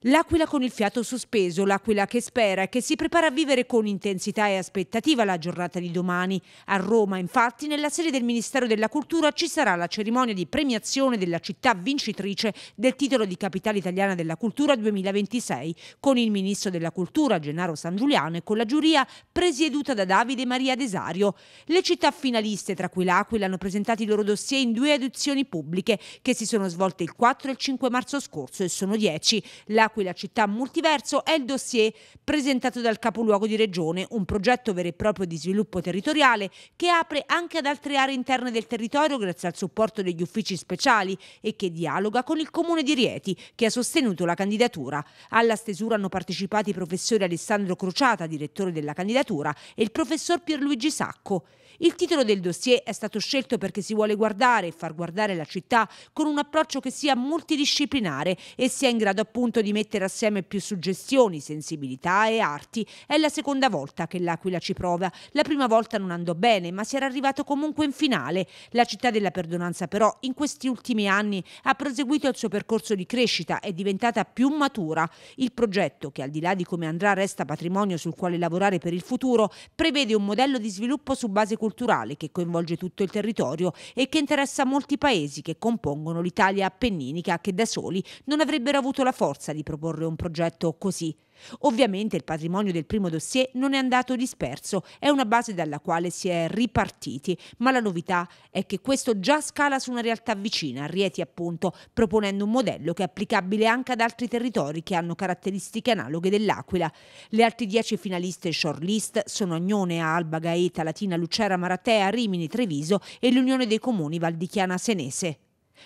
L'aquila con il fiato sospeso, l'aquila che spera e che si prepara a vivere con intensità e aspettativa la giornata di domani. A Roma, infatti, nella sede del Ministero della Cultura ci sarà la cerimonia di premiazione della città vincitrice del titolo di Capitale Italiana della Cultura 2026, con il Ministro della Cultura Gennaro San Giuliano e con la giuria presieduta da Davide Maria Desario. Le città finaliste, tra cui l'Aquila, hanno presentato i loro dossier in due edizioni pubbliche che si sono svolte il 4 e il 5 marzo scorso e sono 10. La L'Aquila città multiverso è il dossier presentato dal capoluogo di regione, un progetto vero e proprio di sviluppo territoriale che apre anche ad altre aree interne del territorio grazie al supporto degli uffici speciali e che dialoga con il comune di Rieti che ha sostenuto la candidatura. Alla stesura hanno partecipato i professori Alessandro Crociata, direttore della candidatura, e il professor Pierluigi Sacco. Il titolo del dossier è stato scelto perché si vuole guardare e far guardare la città con un approccio che sia multidisciplinare e sia in grado appunto di mettere assieme più suggestioni, sensibilità e arti. È la seconda volta che l'Aquila ci prova. La prima volta non andò bene, ma si era arrivato comunque in finale. La città della perdonanza però in questi ultimi anni ha proseguito il suo percorso di crescita, è diventata più matura. Il progetto, che al di là di come andrà resta patrimonio sul quale lavorare per il futuro, prevede un modello di sviluppo su base culturale che coinvolge tutto il territorio e che interessa molti paesi che compongono l'Italia appenninica che da soli non avrebbero avuto la forza di proporre un progetto così. Ovviamente il patrimonio del primo dossier non è andato disperso, è una base dalla quale si è ripartiti, ma la novità è che questo già scala su una realtà vicina, a Rieti appunto, proponendo un modello che è applicabile anche ad altri territori che hanno caratteristiche analoghe dell'Aquila. Le altre dieci finaliste shortlist sono Agnone, Alba, Gaeta, Latina, Lucera, Maratea, Rimini, Treviso e l'Unione dei Comuni Valdichiana Senese.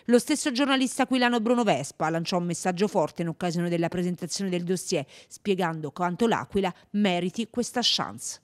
Lo stesso giornalista aquilano Bruno Vespa lanciò un messaggio forte in occasione della presentazione del dossier, spiegando quanto l'Aquila meriti questa chance.